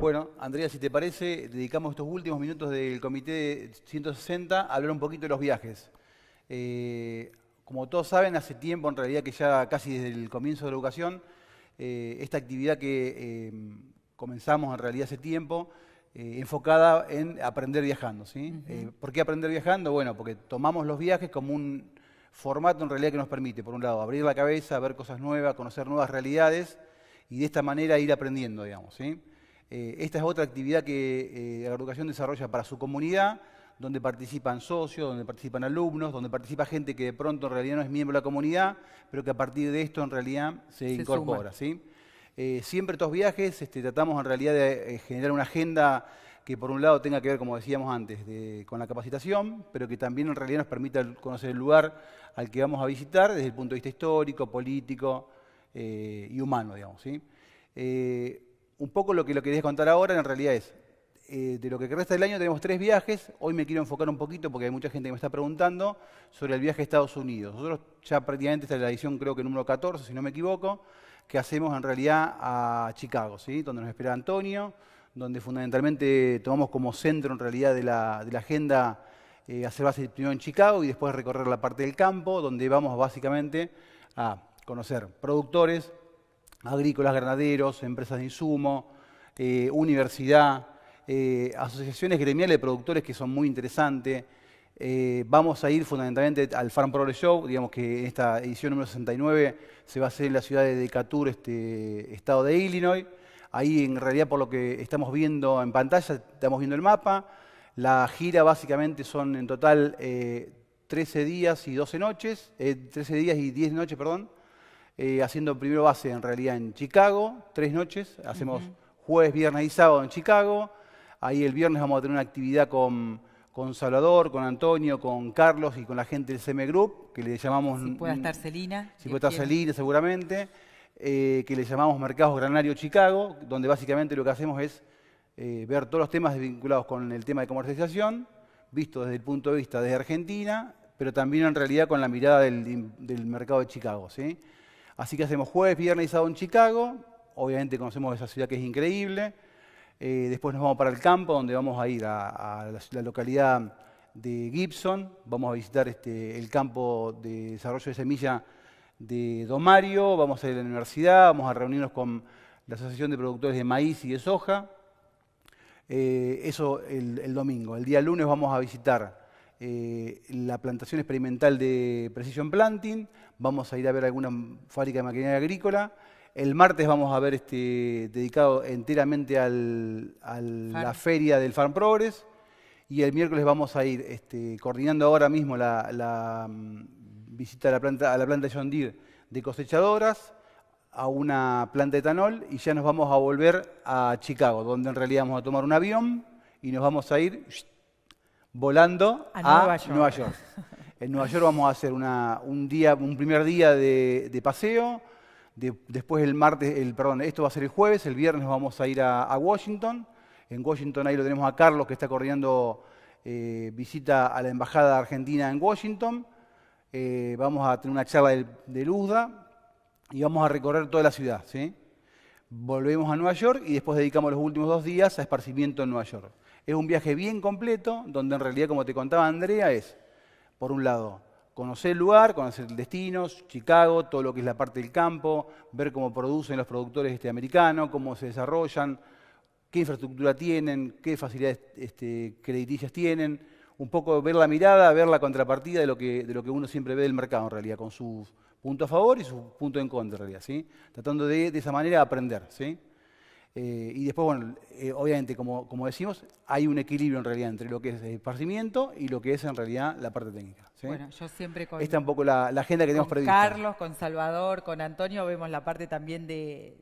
Bueno, Andrea, si te parece, dedicamos estos últimos minutos del Comité 160 a hablar un poquito de los viajes. Eh, como todos saben, hace tiempo, en realidad que ya casi desde el comienzo de la educación, eh, esta actividad que eh, comenzamos en realidad hace tiempo, enfocada en aprender viajando. ¿sí? ¿Por qué aprender viajando? Bueno, porque tomamos los viajes como un formato en realidad que nos permite, por un lado, abrir la cabeza, ver cosas nuevas, conocer nuevas realidades y de esta manera ir aprendiendo, digamos. ¿sí? Eh, esta es otra actividad que eh, la educación desarrolla para su comunidad, donde participan socios, donde participan alumnos, donde participa gente que de pronto en realidad no es miembro de la comunidad, pero que a partir de esto en realidad se, incorpora. Eh, siempre estos viajes este, tratamos en realidad de generar una agenda que por un lado tenga que ver, como decíamos antes, con la capacitación, pero que también en realidad nos permita conocer el lugar al que vamos a visitar desde el punto de vista histórico, político y humano, digamos un poco lo que lo quería contar ahora en realidad es, eh, de lo que resta del año tenemos tres viajes. Hoy me quiero enfocar un poquito, porque hay mucha gente que me está preguntando, sobre el viaje a Estados Unidos. Nosotros ya prácticamente está en la edición creo que número 14, si no me equivoco, que hacemos en realidad a Chicago, ¿sí? donde nos espera Antonio, donde fundamentalmente tomamos como centro en realidad de la, agenda eh, hacer base primero en Chicago y después recorrer la parte del campo, donde vamos básicamente a conocer productores, agrícolas, ganaderos, empresas de insumo, eh, universidad, eh, asociaciones gremiales de productores que son muy interesantes. Eh, vamos a ir fundamentalmente al Farm Progress Show, digamos que esta edición número 69 se va a hacer en la ciudad de Decatur, este, estado de Illinois. Ahí en realidad por lo que estamos viendo en pantalla, estamos viendo el mapa. La gira básicamente son en total 13 días y 12 noches, 13 días y 10 noches, perdón. Eh, haciendo primero base en realidad en Chicago, tres noches, hacemos jueves, viernes y sábado en Chicago, ahí el viernes vamos a tener una actividad con, Salvador, con Antonio, con Carlos y con la gente del CM Group, que le llamamos... Si puede estar Celina. Si puede estar Celina seguramente, eh, que le llamamos Mercados Granario Chicago, donde básicamente lo que hacemos es eh, ver todos los temas vinculados con el tema de comercialización, visto desde el punto de vista desde Argentina, pero también en realidad con la mirada del, del mercado de Chicago. ¿sí? Así que hacemos jueves, viernes y sábado en Chicago. Obviamente conocemos esa ciudad que es increíble. Eh, después nos vamos para el campo, donde vamos a ir a, la, localidad de Gibson. Vamos a visitar este, el campo de desarrollo de semilla de Domario. Vamos a ir a la universidad, vamos a reunirnos con la Asociación de Productores de Maíz y de Soja. Eh, eso el domingo. El día lunes vamos a visitar eh, la plantación experimental de Precision Planting, vamos a ir a ver alguna fábrica de maquinaria agrícola. El martes vamos a ver este, dedicado enteramente a la feria del Farm Progress. Y el miércoles vamos a ir este, coordinando ahora mismo la, mm, visita a la, planta, a la planta John Deere de cosechadoras, a una planta de etanol y ya nos vamos a volver a Chicago, donde en realidad vamos a tomar un avión y nos vamos a ir volando a, Nueva, York. En Nueva York vamos a hacer un, un primer día de, paseo. después el martes, el, perdón, esto va a ser el jueves, el viernes vamos a ir a, Washington. En Washington ahí lo tenemos a Carlos que está corriendo eh, visita a la Embajada Argentina en Washington. Eh, vamos a tener una charla de luzda y vamos a recorrer toda la ciudad. ¿sí? volvemos a Nueva York y después dedicamos los últimos dos días a esparcimiento en Nueva York. Es un viaje bien completo, donde en realidad, como te contaba Andrea, es, por un lado, conocer el lugar, conocer el destino, Chicago, todo lo que es la parte del campo, ver cómo producen los productores este, americanos, cómo se desarrollan, qué infraestructura tienen, qué facilidades este, crediticias tienen, un poco ver la mirada, ver la contrapartida de lo que, de lo que uno siempre ve del mercado en realidad, con su punto a favor y su punto en contra en realidad, ¿sí? Tratando de, de esa manera aprender, ¿sí? Eh, y después, bueno, eh, obviamente, como, como, decimos, hay un equilibrio en realidad entre lo que es el esparcimiento y lo que es en realidad la parte técnica. ¿sí? Bueno, yo siempre con... Esta un la, agenda que tenemos prevista. Carlos, con Salvador, con Antonio, vemos la parte también de,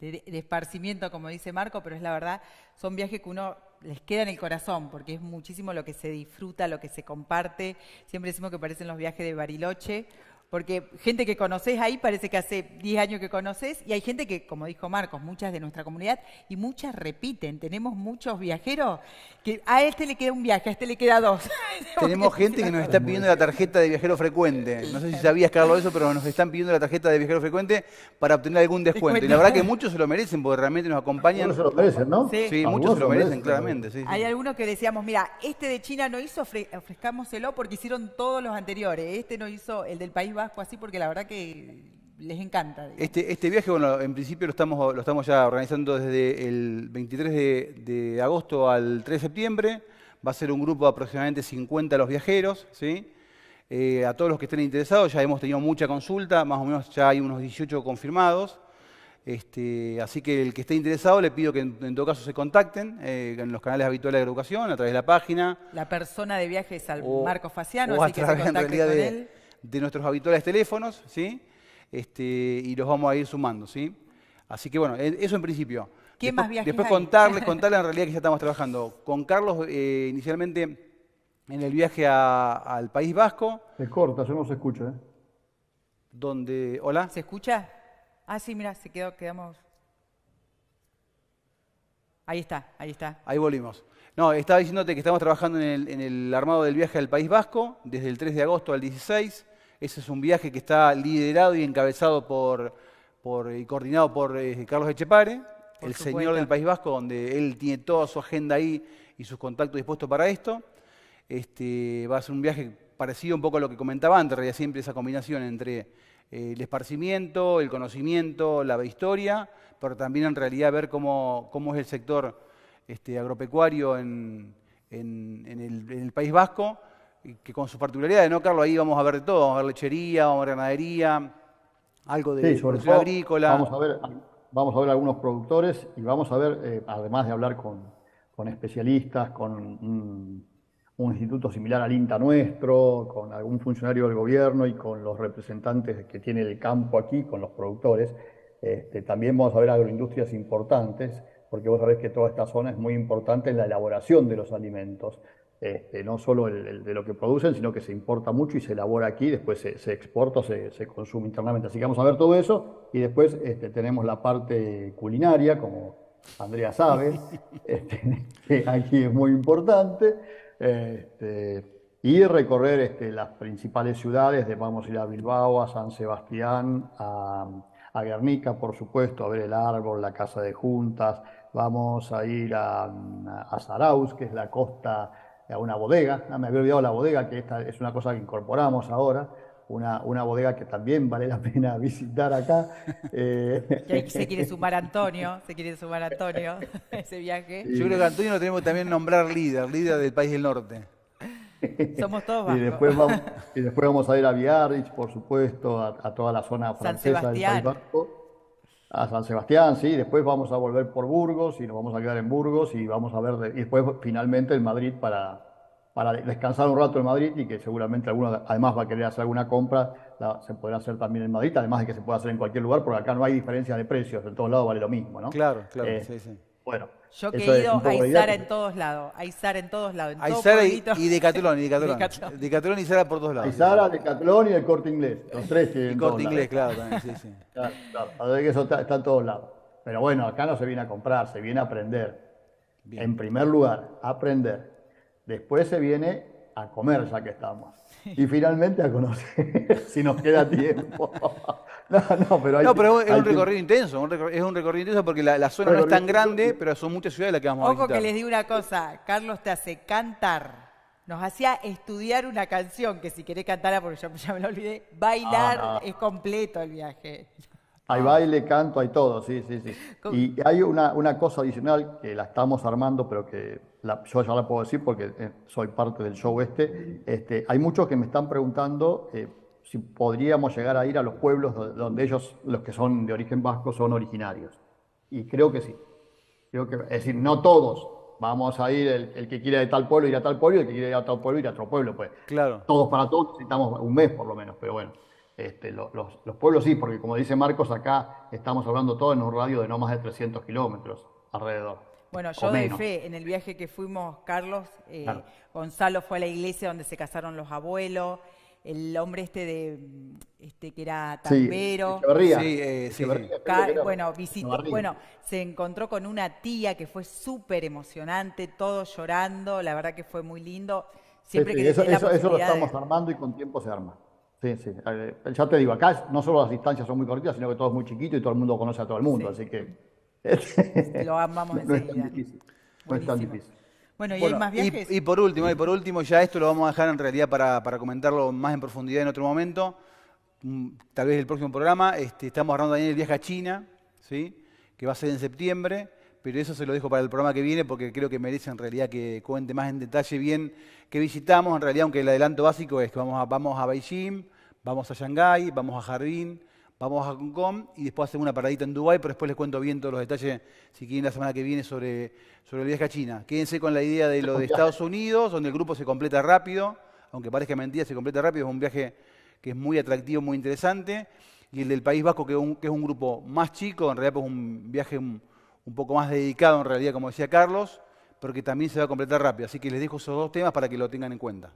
de, esparcimiento, como dice Marco, pero es la verdad, son viajes que uno les queda en el corazón, porque es muchísimo lo que se disfruta, lo que se comparte. Siempre decimos que parecen los viajes de Bariloche, porque gente que conoces ahí parece que hace 10 años que conoces, y hay gente que, como dijo Marcos, muchas de nuestra comunidad, y muchas repiten. Tenemos muchos viajeros que a este le queda un viaje, a este le queda dos. Tenemos gente que nos está pidiendo la tarjeta de viajero frecuente. No sé si sabías, Carlos, eso, pero nos están pidiendo la tarjeta de viajero frecuente para obtener algún descuento. Y la verdad que muchos se lo merecen porque realmente nos acompañan. Muchos se lo merecen, ¿no? Sí, muchos se lo merecen, claramente. Hay algunos que decíamos, mira, este de China no hizo, ofrezcámoselo porque hicieron todos los anteriores. Este no hizo el del País Vasco así porque la verdad que les encanta. Este, este viaje, bueno, en principio lo estamos, lo estamos ya organizando desde el 23 de, de agosto al 3 de septiembre va a ser un grupo de aproximadamente 50 los viajeros, ¿sí? Eh, a todos los que estén interesados, ya hemos tenido mucha consulta, más o menos ya hay unos 18 confirmados. Este, así que el que esté interesado le pido que en, todo caso se contacten eh, en los canales habituales de educación, a través de la página. La persona de viaje es al Marco Faciano, así que se contacten con él. de nuestros habituales teléfonos, ¿sí? Este, y los vamos a ir sumando, ¿sí? Así que bueno, e, eso en principio. ¿Quién después, más viajes Después contarles, contarles en realidad que ya estamos trabajando. Con Carlos, eh, inicialmente en el viaje al País Vasco. Se corta, yo no se escucha. ¿eh? Donde, hola. ¿Se escucha? Ah, sí, mira, se quedó, quedamos. Ahí está, ahí está. Ahí volvimos. No, estaba diciéndote que estamos trabajando en el, armado del viaje al País Vasco, desde el 3 de agosto al 16. Ese es un viaje que está liderado y encabezado por, por y coordinado por eh, Carlos Echepare el señor del País Vasco, donde él tiene toda su agenda ahí y sus contactos dispuestos para esto. Este, va a ser un viaje parecido un poco a lo que comentaba antes, realidad siempre esa combinación entre eh, el esparcimiento, el conocimiento, la historia, pero también en realidad ver cómo, es el sector este, agropecuario en, el, País Vasco, que con sus particularidades, ¿no, Carlos? Ahí vamos a ver de todo, vamos a ver lechería, vamos a ver ganadería, algo de sí, agrícola. Vamos a ver vamos a ver algunos productores y vamos a ver, eh, además de hablar con, especialistas, con un, instituto similar al INTA nuestro, con algún funcionario del gobierno y con los representantes que tiene el campo aquí, con los productores. Este, también vamos a ver agroindustrias importantes, porque vos sabés que toda esta zona es muy importante en la elaboración de los alimentos. Este, no solo de lo que producen, sino que se importa mucho y se elabora aquí, después se, exporta se, consume internamente. Así que vamos a ver todo eso y después este, tenemos la parte culinaria, como Andrea sabe, este, que aquí es muy importante, y recorrer las principales ciudades, vamos a ir a Bilbao, a San Sebastián, a, Guernica, por supuesto, a ver el árbol, la casa de juntas, vamos a ir a, a Saraus, que es la costa a una bodega. Ah, me había olvidado la bodega, que esta es una cosa que incorporamos ahora. Una, una bodega que también vale la pena visitar acá. Eh. Se quiere sumar Antonio, se quiere sumar Antonio ese viaje. Yo creo que Antonio lo tenemos también nombrar líder, líder del país del norte. Somos todos Y después vamos, y después vamos a ir a Biarritz, por supuesto, a, toda la zona francesa del País Vasco a San Sebastián, sí, después vamos a volver por Burgos y nos vamos a quedar en Burgos y vamos a ver, y después finalmente en Madrid para, para descansar un rato en Madrid y que seguramente alguno además va a querer hacer alguna compra, la, se podrá hacer también en Madrid, además de que se puede hacer en cualquier lugar, porque acá no hay diferencia de precios, de todos lados vale lo mismo, ¿no? Claro, claro, eh, sí, sí. Bueno. Yo he ido a Isara en todos lados, a Isara en todos lados. a y, y Decatlón y Decathlon. y Izara por todos lados. Isara, Decathlon y el Corte Inglés, los tres tienen El Corte Inglés, claro, también, sí, sí. Claro, claro. eso está, en todos lados. Pero bueno, acá no se viene a comprar, se viene a aprender. En primer lugar, aprender. Después se viene a comer ya que estamos. Y finalmente a conocer, si nos queda tiempo. No, pero, hay, es un recorrido intenso, es un recorrido intenso porque la, zona no es tan grande, pero son muchas ciudades las que vamos a visitar. Ojo que les di una cosa, Carlos te hace cantar, nos hacía estudiar una canción, que si querés cantarla, porque yo ya me la olvidé, bailar ah, es completo el viaje. Hay ah. baile, canto, hay todo, sí, sí, sí. Y hay una, cosa adicional que la estamos armando, pero que yo ya la puedo decir porque eh, soy parte del show este. este hay muchos que me están preguntando eh, si podríamos llegar a ir a los pueblos donde ellos, los que son de origen vasco, son originarios. Y creo que sí. Creo que, es decir, no todos. Vamos a ir, el, que quiera de tal pueblo ir a tal pueblo, y el que quiera ir a tal pueblo ir a otro pueblo, pues. Claro. Todos para todos necesitamos un mes por lo menos, pero bueno. Este, los, los, pueblos sí, porque como dice Marcos, acá estamos hablando todo en un radio de no más de 300 kilómetros alrededor. Bueno, yo de fe, en el viaje que fuimos, Carlos, eh, Gonzalo fue a la iglesia donde se casaron los abuelos, el hombre este de este que era tambero. Eh, sí, sí, bueno, visitó, bueno, se encontró con una tía que fue súper emocionante, todo llorando, la verdad que fue muy lindo. Siempre que eso, eso lo estamos armando y con tiempo se arma. Sí, sí. Eh, ya te digo, acá no solo las distancias son muy cortitas, sino que todo es muy chiquito y todo el mundo conoce a todo el mundo, así que... Lo no, difícil. Bueno, ¿y hay más viajes? Y, por último, y por último, ya esto lo vamos a dejar en realidad para, comentarlo más en profundidad en otro momento, mm, tal vez el próximo programa, este, estamos hablando también el viaje a China, ¿sí? que va a ser en septiembre, pero eso se lo dejo para el programa que viene porque creo que merece en realidad que cuente más en detalle bien qué visitamos. En realidad, aunque el adelanto básico es que vamos a, vamos a Beijing, Vamos a Shanghái, vamos a Jardín, vamos a Hong Kong y después hacemos una paradita en Dubái, pero después les cuento bien todos los detalles, si quieren, la semana que viene sobre, sobre el viaje a China. Quédense con la idea de lo de Estados Unidos, donde el grupo se completa rápido, aunque parezca mentira, se completa rápido, es un viaje que es muy atractivo, muy interesante, y el del País Vasco, que, es un grupo más chico, en realidad es pues, un viaje un, poco más dedicado, en realidad, como decía Carlos, pero que también se va a completar rápido. Así que les dejo esos dos temas para que lo tengan en cuenta.